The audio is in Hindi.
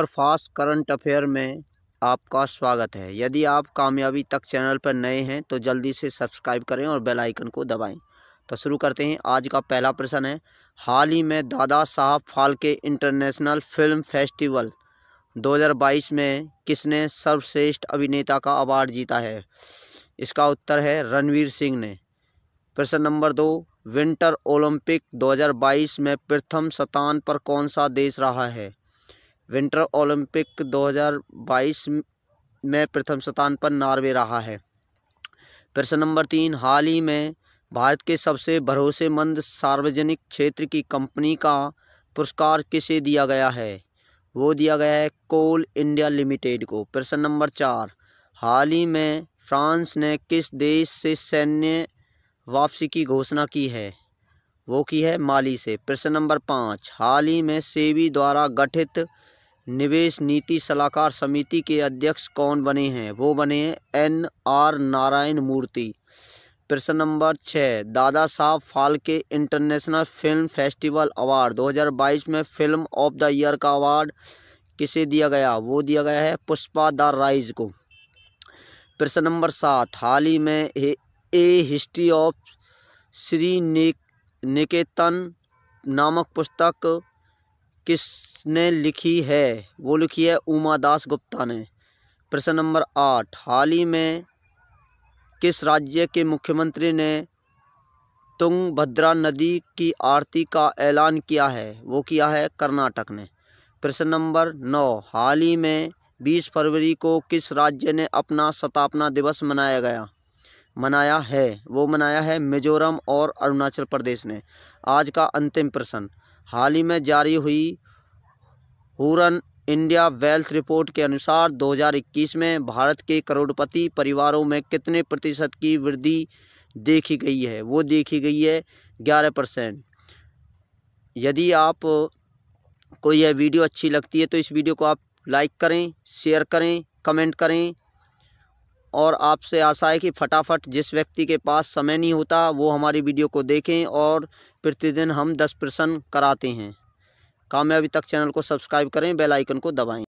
और फास्ट करंट अफेयर में आपका स्वागत है यदि आप कामयाबी तक चैनल पर नए हैं तो जल्दी से सब्सक्राइब करें और बेल आइकन को दबाएं तो शुरू करते हैं आज का पहला प्रश्न है हाल ही में दादा Saheb Phalke international film festival 2022 में किसने सर्वश्रेष्ठ अभिनेता का अवार्ड जीता है इसका उत्तर है रणवीर सिंह ने प्रश्न नंबर दो विंटर ओलंपिक 2022 में प्रथम स्थान पर कौन सा देश रहा है विंटर ओलंपिक 2022 में प्रथम स्थान पर नॉर्वे रहा है प्रश्न नंबर तीन हाल ही में भारत के सबसे भरोसेमंद सार्वजनिक क्षेत्र की कंपनी का पुरस्कार किसे दिया गया है वो दिया गया है कोल इंडिया लिमिटेड को प्रश्न नंबर चार हाल ही में फ्रांस ने किस देश से सैन्य वापसी की घोषणा की है वो की है माली से प्रश्न नंबर पाँच हाल ही में सेवी द्वारा गठित निवेश नीति सलाहकार समिति के अध्यक्ष कौन बने हैं वो बने हैं एन आर नारायण मूर्ति प्रश्न नंबर छः Dada Saheb Phalke international film festival award 2022 में फिल्म ऑफ द ईयर का अवार्ड किसे दिया गया वो दिया गया है पुष्पा द राइज को प्रश्न नंबर सात हाल ही में A, history of Shri Nik Niketan नामक पुस्तक किसने लिखी है वो लिखी है उमा दास गुप्ता ने प्रश्न नंबर आठ हाल ही में किस राज्य के मुख्यमंत्री ने तुंगभद्रा नदी की आरती का ऐलान किया है वो किया है कर्नाटक ने प्रश्न नंबर नौ हाल ही में बीस फरवरी को किस राज्य ने अपना स्थापना दिवस मनाया गया मनाया है वो मनाया है मिजोरम और अरुणाचल प्रदेश ने आज का अंतिम प्रश्न हाल ही में जारी हुई हुरन इंडिया वेल्थ रिपोर्ट के अनुसार 2021 में भारत के करोड़पति परिवारों में कितने प्रतिशत की वृद्धि देखी गई है वो देखी गई है 11 परसेंट यदि आप को यह वीडियो अच्छी लगती है तो इस वीडियो को आप लाइक करें शेयर करें कमेंट करें और आपसे आशा है कि फटाफट जिस व्यक्ति के पास समय नहीं होता वो हमारी वीडियो को देखें और प्रतिदिन हम दस प्रश्न कराते हैं कामयाबी तक चैनल को सब्सक्राइब करें बेल आइकन को दबाएं